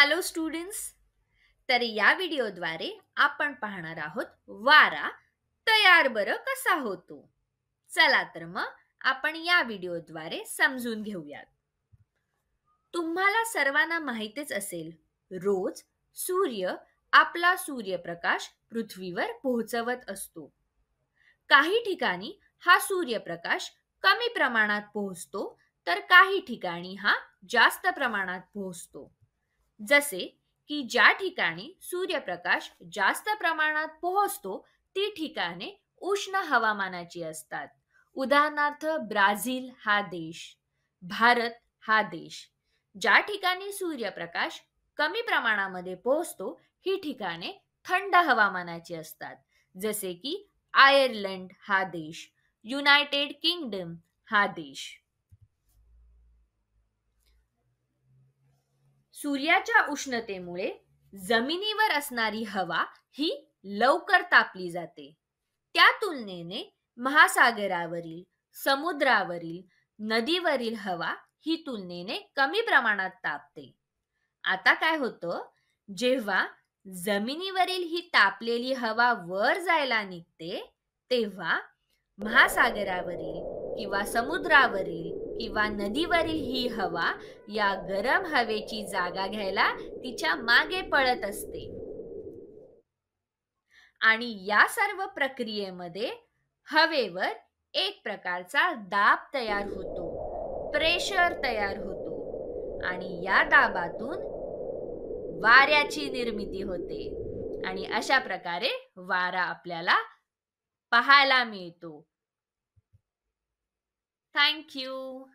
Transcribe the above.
Hello students तर या व्हिडिओद्वारे आपण पाहणार आहोत वारा तयार बरं कसा होतो चला तर मग आपण या व्हिडिओद्वारे समजून घेऊयात तुम्हाला सर्वांना माहितीच असेल रोज सूर्य आपला सूर्यप्रकाश पृथ्वीवर पोहोचवत असतो काही ठिकाणी हा सूर्यप्रकाश कमी प्रमाणात पोहोचतो तर काही ठिकाणी हा जास्त प्रमाणात पोहोचतो जसे की ज्या ठिकाणी सूर्यप्रकाश जास्त प्रमाणात पोहोचतो ती ठिकाणे उष्ण हवामानाची असतात उदाहरणार्थ ब्राझील हा देश भारत हा देश ज्या ठिकाणी सूर्यप्रकाश कमी प्रमाणामध्ये पोहोचतो ही ठिकाणे थंड हवामानाची असतात जसे की आयर्लंड हा देश युनायटेड किंगडम हा देश सूर्याच्या उष्णतेमुळे जमिनीवर असणारी हवा ही लवकर तापली जाते त्या तुलनेने महासागरावरील समुद्रावरील नदीवरील हवा ही तुलनेने कमी प्रमाणात तापते आता काय होतं जेव्हा जमिनीवरील ही तापलेली हवा वर जायला निघते तेव्हा महासागरावरील किंवा समुद्रावरील किंवा नदीवरील ही हवा या गरम हवेची जागा घ्यायला तिच्या मागे पळत असते आणि या सर्व प्रक्रियेमध्ये हवेवर एक प्रकारचा दाब तयार होतो प्रेशर तयार होतो आणि या दाबातून वाऱ्याची निर्मिती होते आणि अशा प्रकारे वारा आपल्याला पाहायला मिळतो Thank you.